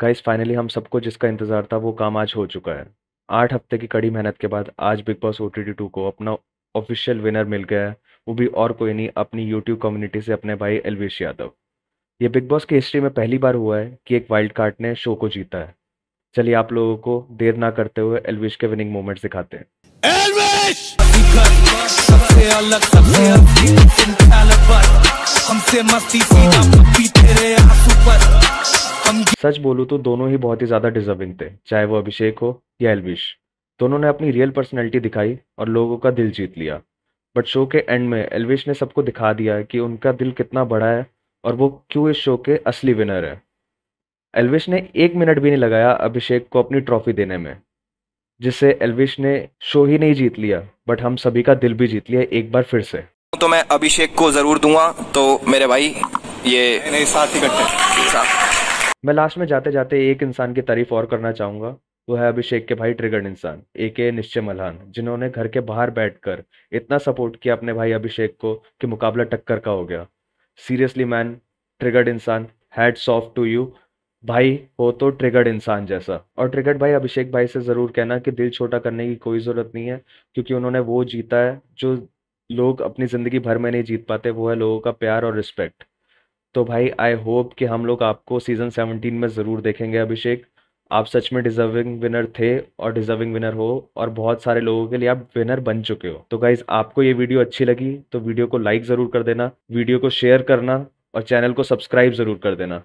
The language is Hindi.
गाइस फाइनली हम सबको जिसका इंतज़ार था वो काम आज हो चुका है आठ हफ्ते की कड़ी मेहनत के बाद आज बिग बॉस ओ टी को अपना ऑफिशियल विनर मिल गया है वो भी और कोई नहीं अपनी यूट्यूब कम्युनिटी से अपने भाई अलवेश यादव ये बिग बॉस की हिस्ट्री में पहली बार हुआ है कि एक वाइल्ड कार्ड ने शो को जीता है चलिए आप लोगों को देर ना करते हुए एलविश के विनिंग मोमेंट दिखाते हैं सच बोलू तो दोनों ही बहुत ही ज़्यादा डिजर्विंग थे चाहे वो अभिषेक हो या एलविश दोनों ने अपनी रियल पर्सनैलिटी दिखाई और लोगों का दिल जीत लिया बट शो के एंड में एलविश ने सबको दिखा दिया कि उनका दिल कितना बड़ा है और वो क्यों इस शो के असली विनर है एलविश ने एक मिनट भी नहीं लगाया अभिषेक को अपनी ट्रॉफी देने में जिससे एलविश ने शो ही नहीं जीत लिया बट हम सभी का दिल भी जीत लिया एक बार फिर से तो मैं अभिषेक को जरूर दूंगा तो मेरे भाई ये नहीं साथ ही करते मैं लास्ट में जाते जाते एक इंसान की तारीफ और करना चाहूँगा वो है अभिषेक के भाई ट्रिगर्ड इंसान ए के निश्चय मल्हान जिन्होंने घर के बाहर बैठकर इतना सपोर्ट किया अपने भाई अभिषेक को कि मुकाबला टक्कर का हो गया सीरियसली मैन ट्रिगर्ड इंसान हैड सॉफ्ट टू यू भाई हो तो ट्रिगर्ड इंसान जैसा और ट्रिगर्ड भाई अभिषेक भाई से ज़रूर कहना कि दिल छोटा करने की कोई ज़रूरत नहीं है क्योंकि उन्होंने वो जीता है जो लोग अपनी ज़िंदगी भर में नहीं जीत पाते वो है लोगों का प्यार और रिस्पेक्ट तो भाई आई होप कि हम लोग आपको सीज़न सेवनटीन में ज़रूर देखेंगे अभिषेक आप सच में डिजर्विंग विनर थे और डिजर्विंग विनर हो और बहुत सारे लोगों के लिए आप विनर बन चुके हो तो गाइज आपको ये वीडियो अच्छी लगी तो वीडियो को लाइक ज़रूर कर देना वीडियो को शेयर करना और चैनल को सब्सक्राइब ज़रूर कर देना